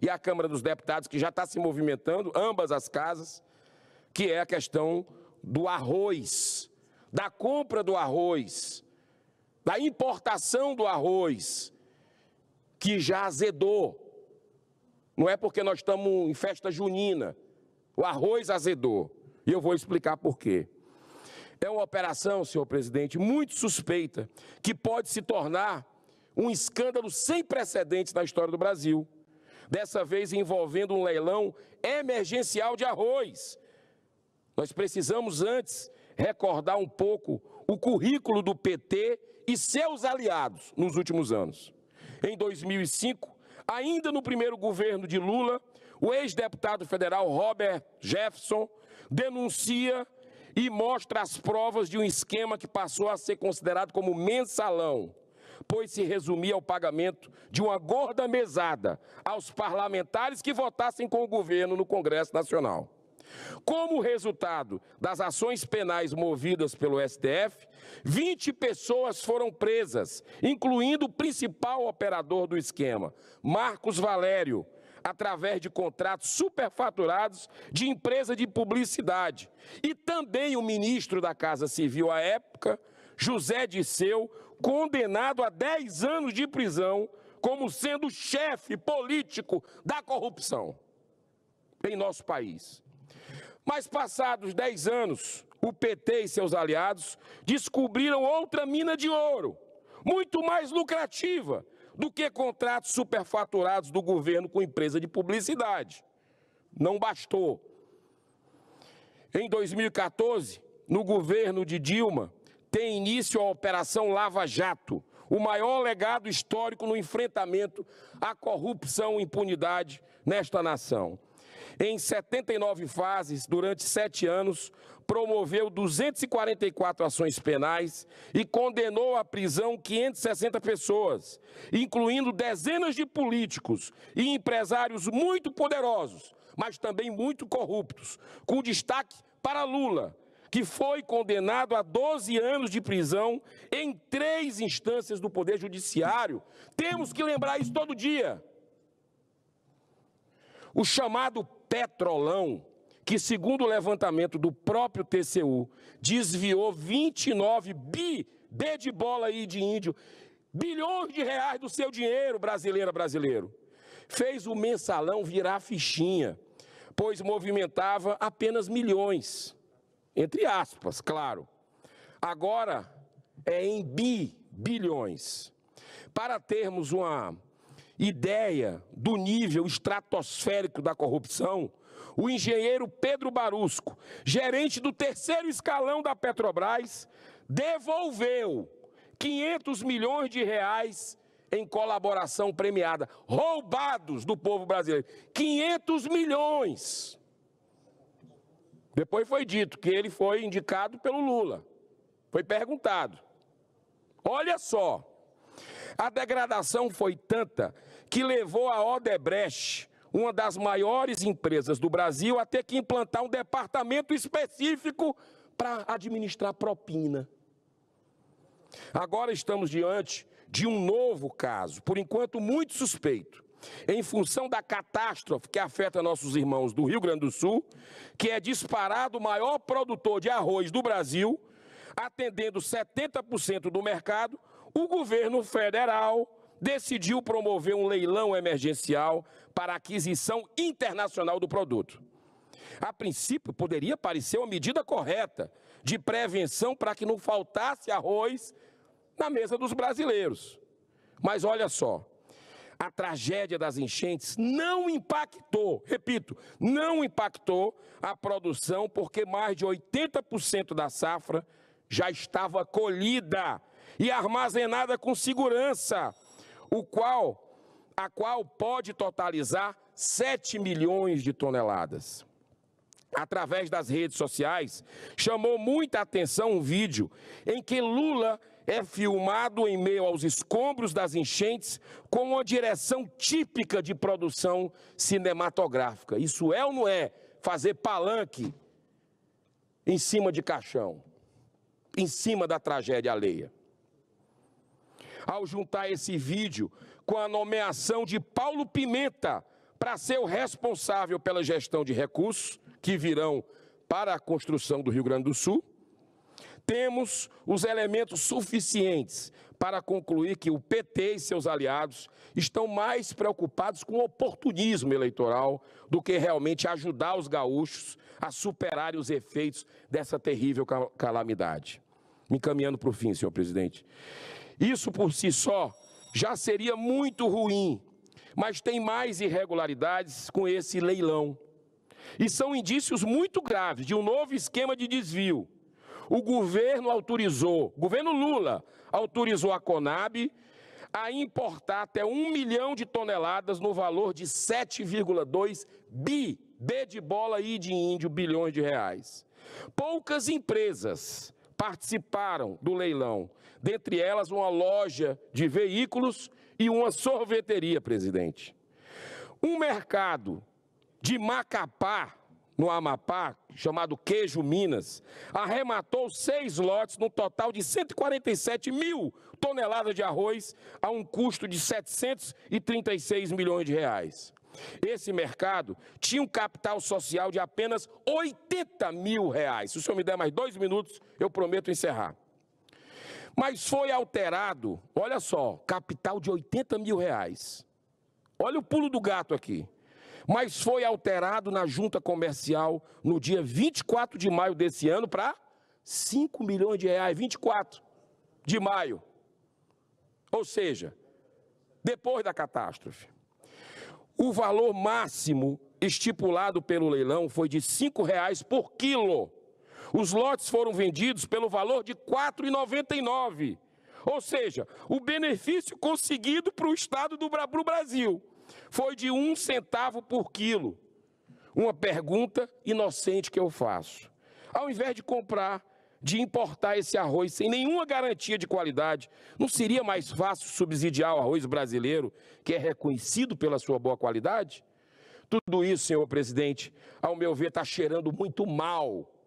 e a Câmara dos Deputados, que já está se movimentando, ambas as casas, que é a questão do arroz, da compra do arroz, da importação do arroz, que já azedou. Não é porque nós estamos em festa junina. O arroz azedou. E eu vou explicar por quê. É uma operação, senhor presidente, muito suspeita, que pode se tornar um escândalo sem precedentes na história do Brasil dessa vez envolvendo um leilão emergencial de arroz. Nós precisamos antes recordar um pouco o currículo do PT e seus aliados nos últimos anos. Em 2005, ainda no primeiro governo de Lula, o ex-deputado federal Robert Jefferson denuncia e mostra as provas de um esquema que passou a ser considerado como mensalão pois se resumia ao pagamento de uma gorda mesada aos parlamentares que votassem com o governo no Congresso Nacional. Como resultado das ações penais movidas pelo STF, 20 pessoas foram presas, incluindo o principal operador do esquema, Marcos Valério, através de contratos superfaturados de empresa de publicidade, e também o ministro da Casa Civil à época, José Disseu, condenado a 10 anos de prisão como sendo chefe político da corrupção em nosso país. Mas passados 10 anos, o PT e seus aliados descobriram outra mina de ouro, muito mais lucrativa do que contratos superfaturados do governo com empresa de publicidade. Não bastou. Em 2014, no governo de Dilma, tem início a Operação Lava Jato, o maior legado histórico no enfrentamento à corrupção e impunidade nesta nação. Em 79 fases, durante sete anos, promoveu 244 ações penais e condenou à prisão 560 pessoas, incluindo dezenas de políticos e empresários muito poderosos, mas também muito corruptos, com destaque para Lula, que foi condenado a 12 anos de prisão em três instâncias do Poder Judiciário. Temos que lembrar isso todo dia. O chamado Petrolão, que, segundo o levantamento do próprio TCU, desviou 29 bi, B de bola e de índio, bilhões de reais do seu dinheiro, brasileiro, brasileiro. Fez o mensalão virar fichinha, pois movimentava apenas milhões. Entre aspas, claro. Agora é em bi, bilhões. Para termos uma ideia do nível estratosférico da corrupção, o engenheiro Pedro Barusco, gerente do terceiro escalão da Petrobras, devolveu 500 milhões de reais em colaboração premiada, roubados do povo brasileiro. 500 milhões. Depois foi dito que ele foi indicado pelo Lula. Foi perguntado. Olha só, a degradação foi tanta que levou a Odebrecht, uma das maiores empresas do Brasil, a ter que implantar um departamento específico para administrar propina. Agora estamos diante de um novo caso, por enquanto muito suspeito, em função da catástrofe que afeta nossos irmãos do Rio Grande do Sul, que é disparado o maior produtor de arroz do Brasil, atendendo 70% do mercado, o governo federal decidiu promover um leilão emergencial para aquisição internacional do produto. A princípio, poderia parecer uma medida correta de prevenção para que não faltasse arroz na mesa dos brasileiros. Mas olha só, a tragédia das enchentes não impactou, repito, não impactou a produção, porque mais de 80% da safra já estava colhida e armazenada com segurança, o qual a qual pode totalizar 7 milhões de toneladas através das redes sociais, chamou muita atenção um vídeo em que Lula é filmado em meio aos escombros das enchentes com uma direção típica de produção cinematográfica. Isso é ou não é fazer palanque em cima de caixão, em cima da tragédia alheia? Ao juntar esse vídeo com a nomeação de Paulo Pimenta para ser o responsável pela gestão de recursos que virão para a construção do Rio Grande do Sul, temos os elementos suficientes para concluir que o PT e seus aliados estão mais preocupados com oportunismo eleitoral do que realmente ajudar os gaúchos a superarem os efeitos dessa terrível calamidade. Me encaminhando para o fim, senhor presidente. Isso por si só já seria muito ruim, mas tem mais irregularidades com esse leilão. E são indícios muito graves de um novo esquema de desvio o governo autorizou, o governo Lula autorizou a Conab a importar até um milhão de toneladas no valor de 7,2 bi, B de bola e de índio, bilhões de reais. Poucas empresas participaram do leilão, dentre elas uma loja de veículos e uma sorveteria, presidente. Um mercado de Macapá, no Amapá, chamado Queijo Minas, arrematou seis lotes, num total de 147 mil toneladas de arroz, a um custo de 736 milhões de reais. Esse mercado tinha um capital social de apenas 80 mil reais. Se o senhor me der mais dois minutos, eu prometo encerrar. Mas foi alterado, olha só, capital de 80 mil reais. Olha o pulo do gato aqui mas foi alterado na junta comercial no dia 24 de maio desse ano para 5 milhões de reais, 24 de maio. Ou seja, depois da catástrofe. O valor máximo estipulado pelo leilão foi de R$ 5,00 por quilo. Os lotes foram vendidos pelo valor de R$ 4,99. Ou seja, o benefício conseguido para o Estado do Brasil foi de um centavo por quilo. Uma pergunta inocente que eu faço. Ao invés de comprar, de importar esse arroz sem nenhuma garantia de qualidade, não seria mais fácil subsidiar o arroz brasileiro, que é reconhecido pela sua boa qualidade? Tudo isso, senhor presidente, ao meu ver, está cheirando muito mal